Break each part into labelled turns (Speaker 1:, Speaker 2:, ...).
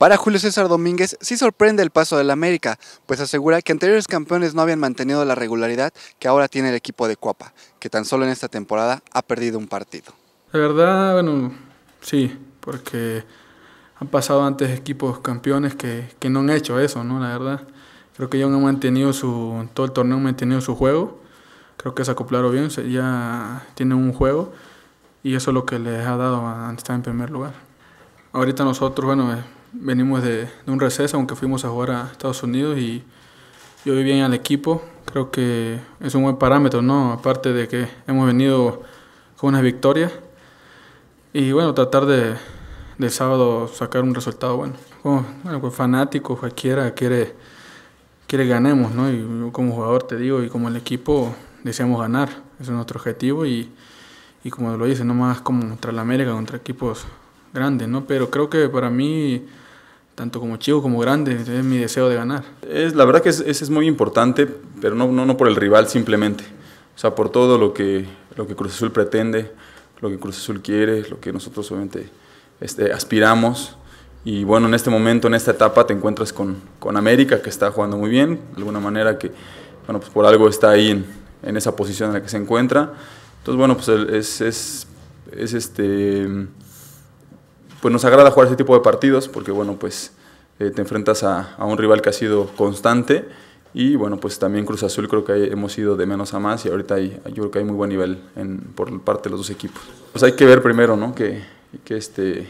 Speaker 1: Para Julio César Domínguez sí sorprende el paso del América, pues asegura que anteriores campeones no habían mantenido la regularidad que ahora tiene el equipo de Cuapa, que tan solo en esta temporada ha perdido un partido.
Speaker 2: La verdad, bueno, sí, porque han pasado antes equipos campeones que, no han hecho eso, ¿no? La verdad, creo que ya han mantenido su, todo el torneo han mantenido su juego, creo que se acoplaron bien, ya tienen un juego y eso es lo que les ha dado a estar en primer lugar. Ahorita nosotros, bueno, eh, venimos de, un receso, aunque fuimos a jugar a Estados Unidos y yo vi bien al equipo. Creo que es un buen parámetro, ¿no? Aparte de que hemos venido con unas victorias. Y bueno, tratar de, de sábado sacar un resultado bueno. Como, bueno, pues fanático, cualquiera quiere, quiere ganemos, ¿no? Y yo como jugador te digo, y como el equipo deseamos ganar. Ese es nuestro objetivo y, y como lo dice, no más como contra la América, contra equipos grande, ¿no? Pero creo que para mí, tanto como chico como grande, es mi deseo de ganar. Es, la verdad que
Speaker 3: ese es, muy importante, pero no, no, no, por el rival simplemente. O sea, por todo lo que, lo que Cruz Azul pretende, lo que Cruz Azul quiere, lo que nosotros obviamente este, aspiramos. Y bueno, en este momento, en esta etapa, te encuentras con, América, que está jugando muy bien, de alguna manera que, bueno, pues por algo está ahí en, esa posición en la que se encuentra. Entonces, bueno, pues es, es, es este pues nos agrada jugar ese tipo de partidos porque, bueno, pues eh, te enfrentas a, un rival que ha sido constante y, bueno, pues también Cruz Azul creo que hemos ido de menos a más y ahorita hay, yo creo que hay muy buen nivel por parte de los dos equipos. Pues hay que ver primero, ¿no? Que, este,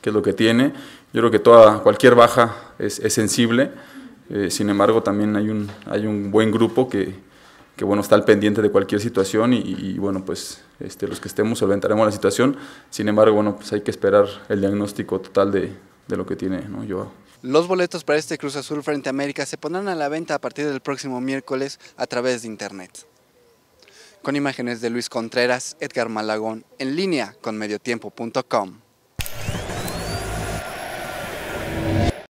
Speaker 3: qué es lo que tiene. Yo creo que toda, cualquier baja es, sensible. Eh, sin embargo, también hay un, hay un buen grupo que, que bueno, está al pendiente de cualquier situación y, bueno, pues este, los que estemos solventaremos la situación. Sin embargo, bueno, pues hay que esperar el diagnóstico total de, lo que tiene ¿no? Joao.
Speaker 1: Los boletos para este Cruz Azul frente a América se pondrán a la venta a partir del próximo miércoles a través de internet. Con imágenes de Luis Contreras, Edgar Malagón, en línea con mediotiempo.com.